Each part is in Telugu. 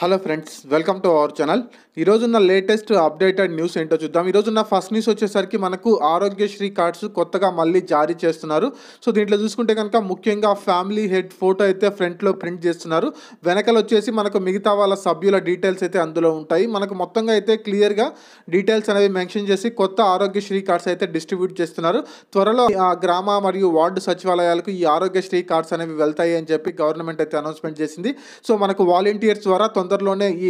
hello friends welcome to our channel ఈరోజున్న లేటెస్ట్ అప్డేటెడ్ న్యూస్ ఏంటో చూద్దాం ఈరోజున్న ఫస్ట్ న్యూస్ వచ్చేసరికి మనకు ఆరోగ్యశ్రీ కార్డ్స్ కొత్తగా మళ్ళీ జారీ చేస్తున్నారు సో దీంట్లో చూసుకుంటే కనుక ముఖ్యంగా ఫ్యామిలీ హెడ్ ఫోటో అయితే ఫ్రంట్లో ప్రింట్ చేస్తున్నారు వెనకలు వచ్చేసి మనకు మిగతా వాళ్ళ సభ్యుల డీటెయిల్స్ అయితే అందులో ఉంటాయి మనకు మొత్తంగా అయితే క్లియర్గా డీటెయిల్స్ అనేవి మెన్షన్ చేసి కొత్త ఆరోగ్యశ్రీ కార్డ్స్ అయితే డిస్ట్రిబ్యూట్ చేస్తున్నారు త్వరలో గ్రామ మరియు వార్డు సచివాలయాలకు ఈ ఆరోగ్యశ్రీ కార్డ్స్ అనేవి వెళ్తాయి అని చెప్పి గవర్నమెంట్ అయితే అనౌన్స్మెంట్ చేసింది సో మనకు వాలంటీర్స్ ద్వారా తొందరలోనే ఈ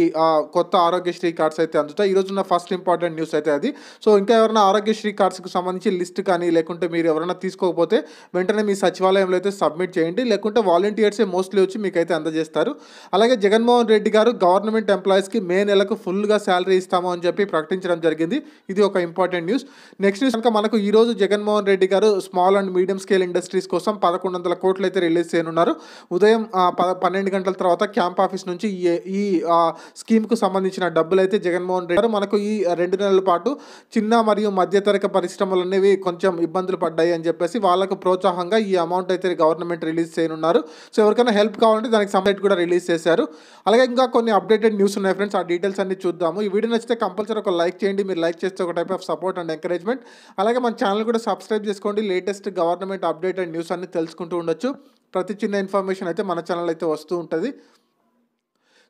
కొత్త ఆరోగ్యశ్రీ కార్డ్స్ అయితే అందుతాయి ఈరోజున్న ఫస్ట్ ఇంపార్టెంట్ న్యూస్ అయితే అది సో ఇంకా ఎవరైనా ఆరోగ్యశ్రీ కార్డ్స్కి సంబంధించి లిస్ట్ కానీ లేకుంటే మీరు ఎవరైనా తీసుకోకపోతే వెంటనే మీ సచివాలయంలో అయితే సబ్మిట్ చేయండి లేకుంటే వాలంటీర్సే మోస్ట్లీ వచ్చి మీకైతే అందజేస్తారు అలాగే జగన్మోహన్ రెడ్డి గారు గవర్నమెంట్ ఎంప్లాయీస్కి మే నెలకు ఫుల్గా శాలరీ ఇస్తాము అని చెప్పి ప్రకటించడం జరిగింది ఇది ఒక ఇంపార్టెంట్ న్యూస్ నెక్స్ట్ న్యూస్ కనుక మనకు ఈరోజు జగన్మోహన్ రెడ్డి గారు small and medium scale industries కోసం పదకొండు వందల కోట్లు అయితే రిలీజ్ చేయనున్నారు ఉదయం పన్నెండు గంటల తర్వాత క్యాంప్ ఆఫీస్ నుంచి ఈ స్కీమ్కు సంబంధించిన డబ్బులు అయితే జగన్మోహన్ రెడ్డి గారు మనకు ఈ రెండు నెలల పాటు చిన్న మరియు మధ్యతరక పరిశ్రమలు అనేవి కొంచెం ఇబ్బందులు పడ్డాయి అని చెప్పేసి వాళ్ళకు ప్రోత్సాహంగా ఈ అమౌంట్ అయితే గవర్నమెంట్ రిలీజ్ చేయనున్నారు సో ఎవరికైనా హెల్ప్ కావాలంటే దానికి సంబంధించి కూడా రిలీజ్ చేశారు అలాగే ఇంకా కొన్ని అప్డేటెడ్ న్యూస్ ఉన్నాయి ఫ్రెండ్స్ ఆ డీటెయిల్స్ అన్ని చూద్దాము ఈ వీడియో నచ్చితే కంపల్సరీ ఒక లైక్ చేయండి మీరు లైక్ చేస్తే ఒక type of support and encouragement అలాగే మన ఛానల్ కూడా సబ్స్క్రైబ్ చేసుకోండి లేటెస్ట్ గవర్నమెంట్ అప్డేటెడ్ న్యూస్ అన్ని తెలుసుకుంటూ ఉండొచ్చు ప్రతి చిన్న ఇన్ఫర్మేషన్ అయితే మన ఛానల్ అయితే వస్తూ ఉంటుంది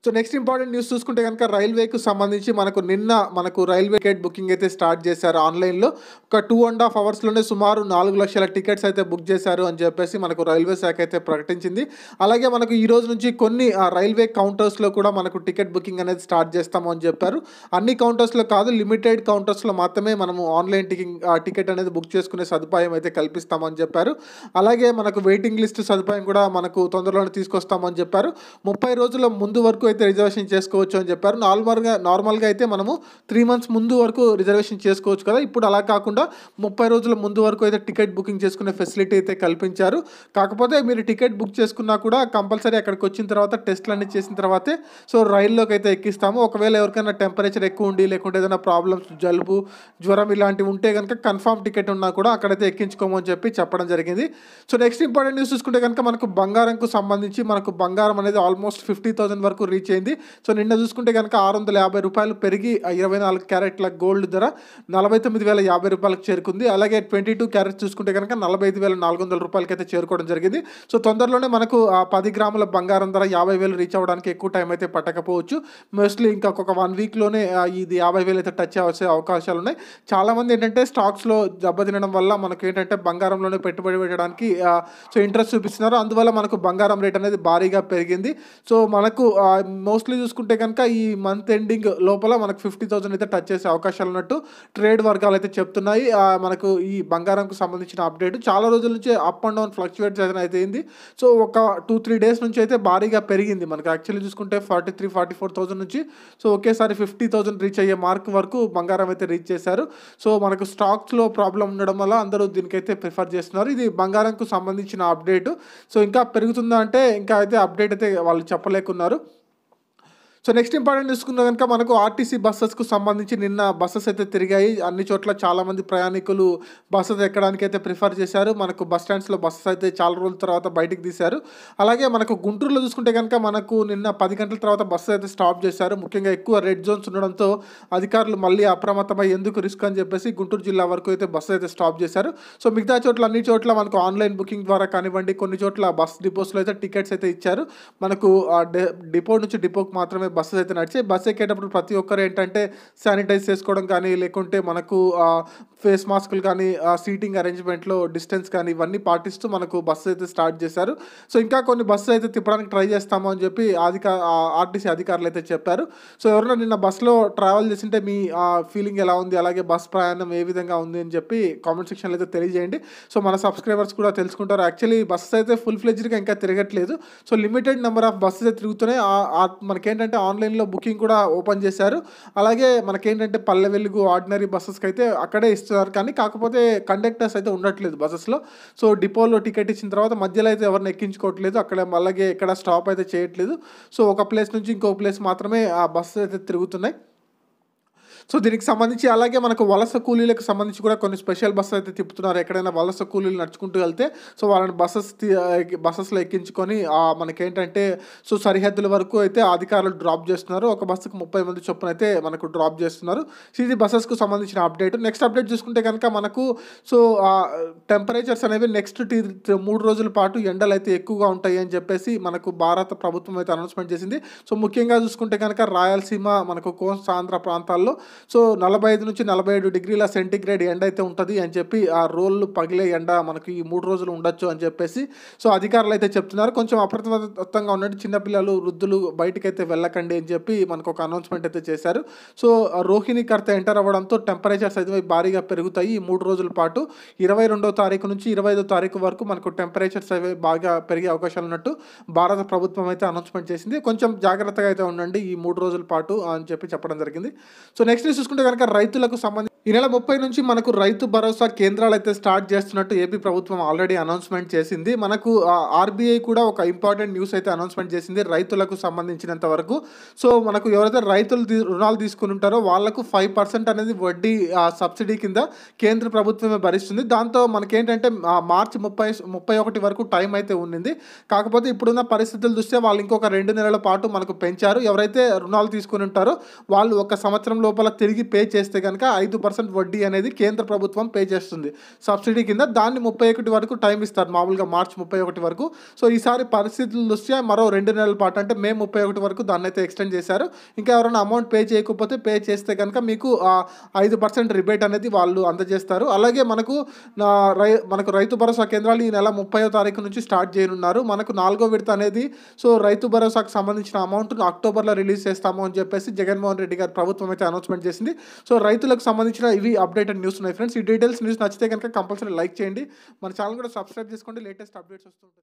సో నెక్స్ట్ ఇంపార్టెంట్ న్యూస్ చూసుకుంటే కనుక రైల్వేకు సంబంధించి మనకు నిన్న మనకు రైల్వే టికెట్ బుకింగ్ అయితే స్టార్ట్ చేశారు ఆన్లైన్లో ఒక టూ అండ్ హాఫ్ అవర్స్లోనే సుమారు నాలుగు లక్షల టికెట్స్ అయితే బుక్ చేశారు అని చెప్పేసి మనకు రైల్వే శాఖ అయితే ప్రకటించింది అలాగే మనకు ఈ రోజు నుంచి కొన్ని రైల్వే కౌంటర్స్లో కూడా మనకు టికెట్ బుకింగ్ అనేది స్టార్ట్ చేస్తాము అని చెప్పారు అన్ని కౌంటర్స్లో కాదు లిమిటెడ్ కౌంటర్స్లో మాత్రమే మనము ఆన్లైన్ టికింగ్ టికెట్ అనేది బుక్ చేసుకునే సదుపాయం అయితే కల్పిస్తామని చెప్పారు అలాగే మనకు వెయిటింగ్ లిస్ట్ సదుపాయం కూడా మనకు తొందరలోనే తీసుకొస్తామని చెప్పారు ముప్పై రోజుల ముందు వరకు అయితే రిజర్వేషన్ చేసుకోవచ్చు అని చెప్పారు నార్మల్గా నార్మల్గా అయితే మనము త్రీ మంత్స్ ముందు వరకు రిజర్వేషన్ చేసుకోవచ్చు కదా ఇప్పుడు అలా కాకుండా ముప్పై రోజుల ముందు వరకు అయితే టికెట్ బుకింగ్ చేసుకునే ఫెసిలిటీ అయితే కల్పించారు కాకపోతే మీరు టికెట్ బుక్ చేసుకున్నా కూడా కంపల్సరీ అక్కడికి వచ్చిన తర్వాత టెస్ట్లు అన్ని చేసిన తర్వాతే సో రైల్లోకి అయితే ఎక్కిస్తాము ఒకవేళ ఎవరికైనా టెంపరేచర్ ఎక్కువ ఉండి లేకుంటే ఏదైనా ప్రాబ్లమ్స్ జలుబు జ్వరం ఇలాంటివి ఉంటే కనుక కన్ఫామ్ టికెట్ ఉన్నా కూడా అక్కడైతే ఎక్కించుకోమని చెప్పి చెప్పడం జరిగింది సో నెక్స్ట్ ఇంపార్టెంట్ న్యూస్ చూసుకుంటే కనుక మనకు బంగారంకు సంబంధించి మనకు బంగారం అనేది ఆల్మోస్ట్ ఫిఫ్టీ థౌసండ్ వరకు రీచ్ రీచ్ అయింది సో నిన్న చూసుకుంటే కనుక ఆరు వందల యాభై రూపాయలు పెరిగి ఇరవై నాలుగు క్యారెట్ల గోల్డ్ ధర నలభై తొమ్మిది వేల యాభై రూపాయలకు చేరుకుంది అలాగే ట్వంటీ టూ క్యారెట్ చూసుకుంటే కనుక నలభై ఐదు వేల నాలుగు వందల రూపాయలకి అయితే చేరుకోవడం జరిగింది సో తొందరలోనే మనకు పది గ్రాముల బంగారం ధర యాభై వేలు రీచ్ అవ్వడానికి ఎక్కువ టైం అయితే పట్టకపోవచ్చు మోస్ట్లీ ఇంకా ఒక వన్ వీక్లోనే ఇది యాభై వేలు అయితే టచ్ అవసే అవకాశాలు ఉన్నాయి చాలామంది ఏంటంటే స్టాక్స్లో దెబ్బతినడం వల్ల మనకు ఏంటంటే బంగారంలోనే పెట్టుబడి పెట్టడానికి సో ఇంట్రెస్ట్ చూపిస్తున్నారు అందువల్ల మనకు బంగారం రేట్ అనేది భారీగా పెరిగింది సో మనకు మోస్ట్లీ చూసుకుంటే కనుక ఈ మంత్ ఎండింగ్ లోపల మనకు ఫిఫ్టీ థౌసండ్ అయితే టచ్ చేసే అవకాశాలు ఉన్నట్టు ట్రేడ్ వర్గాలు అయితే చెప్తున్నాయి మనకు ఈ బంగారంకు సంబంధించిన అప్డేట్ చాలా రోజుల నుంచి అప్ అండ్ డౌన్ ఫ్లక్చువేట్స్ అయితే అయింది సో ఒక టూ త్రీ డేస్ నుంచి అయితే భారీగా పెరిగింది మనకు యాక్చువల్లీ చూసుకుంటే forty three forty four thousand నుంచి సో ఒకేసారి ఫిఫ్టీ థౌసండ్ రీచ్ అయ్యే మార్క్ వరకు బంగారం అయితే రీచ్ చేశారు సో మనకు స్టాక్స్లో ప్రాబ్లం ఉండడం వల్ల అందరూ దీనికైతే ప్రిఫర్ చేస్తున్నారు ఇది బంగారంకు సంబంధించిన అప్డేట్ సో ఇంకా పెరుగుతుందా అంటే ఇంకా అయితే అప్డేట్ అయితే వాళ్ళు చెప్పలేకున్నారు సో నెక్స్ట్ ఇంపార్టెంట్ తీసుకున్న కనుక మనకు ఆర్టీసీ బస్సెస్కు సంబంధించి నిన్న బస్సెస్ అయితే తిరిగాయి అన్ని చోట్ల చాలామంది ప్రయాణికులు బస్సెస్ ఎక్కడానికి అయితే ప్రిఫర్ చేశారు మనకు బస్ స్టాండ్స్లో బస్సెస్ అయితే చాలా రోజుల తర్వాత బయటికి తీశారు అలాగే మనకు గుంటూరులో చూసుకుంటే కనుక మనకు నిన్న పది గంటల తర్వాత బస్సెస్ అయితే స్టాప్ చేశారు ముఖ్యంగా ఎక్కువ రెడ్ జోన్స్ ఉండడంతో అధికారులు మళ్ళీ అప్రమత్తమై ఎందుకు రిస్క్ అని చెప్పేసి గుంటూరు జిల్లా వరకు అయితే బస్సెస్ అయితే స్టాప్ చేశారు సో మిగతా చోట్ల అన్ని చోట్ల మనకు ఆన్లైన్ బుకింగ్ ద్వారా కానివ్వండి కొన్ని చోట్ల బస్ డిపోస్లో అయితే టికెట్స్ అయితే ఇచ్చారు మనకు డిపో నుంచి డిపోకి మాత్రమే బస్సెస్ అయితే నడిచి బస్సు ఎక్కేటప్పుడు ప్రతి ఒక్కరు ఏంటంటే శానిటైజ్ చేసుకోవడం కానీ లేకుంటే మనకు ఫేస్ మాస్కులు కానీ సీటింగ్ అరేంజ్మెంట్లో డిస్టెన్స్ కానీ ఇవన్నీ పాటిస్తూ మనకు బస్సు అయితే స్టార్ట్ చేశారు సో ఇంకా కొన్ని బస్సు అయితే తిప్పడానికి ట్రై చేస్తాము అని చెప్పి అధిక ఆర్టీసీ అధికారులు అయితే చెప్పారు సో ఎవరైనా నిన్న బస్సులో ట్రావెల్ చేసింటే మీ ఫీలింగ్ ఎలా ఉంది అలాగే బస్ ప్రయాణం ఏ విధంగా ఉంది అని చెప్పి కామెంట్ సెక్షన్లో అయితే తెలియజేయండి సో మన సబ్స్క్రైబర్స్ కూడా తెలుసుకుంటారు యాక్చువల్లీ బస్సెస్ అయితే ఫుల్ ఫ్లెజ్డ్గా ఇంకా తిరగట్లేదు so limited number of buses తిరుగుతూనే మనకేంటంటే ఆన్లైన్లో బుకింగ్ కూడా ఓపెన్ చేశారు అలాగే మనకేంటంటే పల్లె వెలుగు ఆర్డినరీ బస్సెస్కి అయితే అక్కడే ఇస్తున్నారు కానీ కాకపోతే కండక్టర్స్ అయితే ఉండట్లేదు బస్సెస్లో సో డిపోలో టికెట్ ఇచ్చిన తర్వాత మధ్యలో అయితే ఎవరిని ఎక్కించుకోవట్లేదు అక్కడ అలాగే ఎక్కడ స్టాప్ అయితే చేయట్లేదు సో ఒక ప్లేస్ నుంచి ఇంకో ప్లేస్ మాత్రమే ఆ బస్సెస్ అయితే తిరుగుతున్నాయి సో దీనికి సంబంధించి అలాగే మనకు వలస కూలీలకు సంబంధించి కూడా కొన్ని స్పెషల్ బస్సెస్ అయితే తిప్పుతున్నారు ఎక్కడైనా వలస కూలీలు నడుచుకుంటూ వెళ్తే సో వాళ్ళని బస్సెస్ బస్సెస్లో ఎక్కించుకొని మనకేంటంటే సో సరిహద్దుల వరకు అయితే అధికారులు డ్రాప్ చేస్తున్నారు ఒక బస్సుకు ముప్పై మంది చొప్పున అయితే మనకు డ్రాప్ చేస్తున్నారు సో ఇది బస్సెస్కు సంబంధించిన అప్డేట్ నెక్స్ట్ అప్డేట్ చూసుకుంటే కనుక మనకు సో టెంపరేచర్స్ అనేవి నెక్స్ట్ మూడు రోజుల పాటు ఎండలు అయితే ఎక్కువగా ఉంటాయి అని చెప్పేసి మనకు భారత ప్రభుత్వం అయితే అనౌన్స్మెంట్ చేసింది సో ముఖ్యంగా చూసుకుంటే కనుక రాయలసీమ మనకు కోస్తాంధ్ర ప్రాంతాల్లో సో నలభై ఐదు నుంచి నలభై ఏడు డిగ్రీల సెంటిగ్రేడ్ ఎండ అయితే ఉంటుంది అని చెప్పి ఆ రోళ్ళు పగిలే ఎండ మనకి ఈ మూడు రోజులు ఉండొచ్చు అని చెప్పేసి సో అధికారులు అయితే చెప్తున్నారు కొంచెం అప్రమత్తంగా ఉన్నట్టు చిన్నపిల్లలు వృద్ధులు బయటకైతే వెళ్ళకండి అని చెప్పి మనకు ఒక అనౌన్స్మెంట్ అయితే చేశారు సో రోహిణి కర్త ఎంటర్ అవ్వడంతో టెంపరేచర్స్ అయితే భారీగా పెరుగుతాయి ఈ మూడు రోజుల పాటు ఇరవై రెండో తారీఖు నుంచి ఇరవై ఐదో తారీఖు వరకు మనకు టెంపరేచర్స్ అవి బాగా పెరిగే అవకాశాలు ఉన్నట్టు భారత ప్రభుత్వం అయితే అనౌన్స్మెంట్ చేసింది కొంచెం జాగ్రత్తగా అయితే ఉండండి ఈ మూడు రోజుల పాటు అని చెప్పి చెప్పడం జరిగింది సో నెక్స్ట్ తీసుకుంటే కనుక రైతులకు సంబంధించి ఈ నెల ముప్పై నుంచి మనకు రైతు భరోసా కేంద్రాలు అయితే స్టార్ట్ చేస్తున్నట్టు ఏపీ ప్రభుత్వం ఆల్రెడీ అనౌన్స్మెంట్ చేసింది మనకు ఆర్బీఐ కూడా ఒక ఇంపార్టెంట్ న్యూస్ అయితే అనౌన్స్మెంట్ చేసింది రైతులకు సంబంధించినంత వరకు సో మనకు ఎవరైతే రైతులు రుణాలు తీసుకుని ఉంటారో వాళ్లకు ఫైవ్ పర్సెంట్ అనేది వడ్డీ సబ్సిడీ కింద కేంద్ర ప్రభుత్వమే భరిస్తుంది దాంతో మనకేంటంటే మార్చి ముప్పై ముప్పై ఒకటి వరకు టైం అయితే ఉండింది కాకపోతే ఇప్పుడున్న పరిస్థితులు చూస్తే వాళ్ళు ఇంకొక రెండు నెలల పాటు మనకు పెంచారు ఎవరైతే రుణాలు తీసుకుని ఉంటారో వాళ్ళు ఒక సంవత్సరం లోపల తిరిగి పే చేస్తే కనుక ఐదు పర్సెంట్ వడ్డీ అనేది కేంద్ర ప్రభుత్వం పే చేస్తుంది సబ్సిడీ కింద దాన్ని ముప్పై ఒకటి వరకు టైం ఇస్తారు మామూలుగా మార్చి ముప్పై ఒకటి వరకు సో ఈసారి పరిస్థితుల దృష్ట్యా మరో రెండు నెలల పాటు అంటే మే ముప్పై ఒకటి వరకు దాన్ని అయితే ఎక్స్టెండ్ చేశారు ఇంకా ఎవరైనా అమౌంట్ పే చేయకపోతే పే చేస్తే కనుక మీకు ఐదు పర్సెంట్ రిబేట్ అనేది వాళ్ళు అందజేస్తారు అలాగే మనకు రై మనకు రైతు భరోసా కేంద్రాలు ఈ నెల ముప్పై తారీఖు నుంచి స్టార్ట్ చేయనున్నారు మనకు నాలుగో విడత అనేది సో రైతు భరోసాకు సంబంధించిన అమౌంట్ను అక్టోబర్లో రిలీజ్ చేస్తాము అని చెప్పేసి జగన్మోహన్ రెడ్డి గారు ప్రభుత్వం అయితే అనౌన్స్మెంట్ చేసింది సో రైతులకు సంబంధించిన వచ్చిన ఇవి అప్డేటెడ్ న్యూస్ ఉన్నాయి ఫ్రెండ్స్ ఈ డీటెయిల్స్ న్యూస్ నచ్చితే కనుక కంపల్సరీ లైక్ చేయండి మన ఛానల్ కూడా సబ్స్క్రైబ్ చేసుకోండి లేటెస్ట్ అప్డేట్స్ వస్తుంటాయి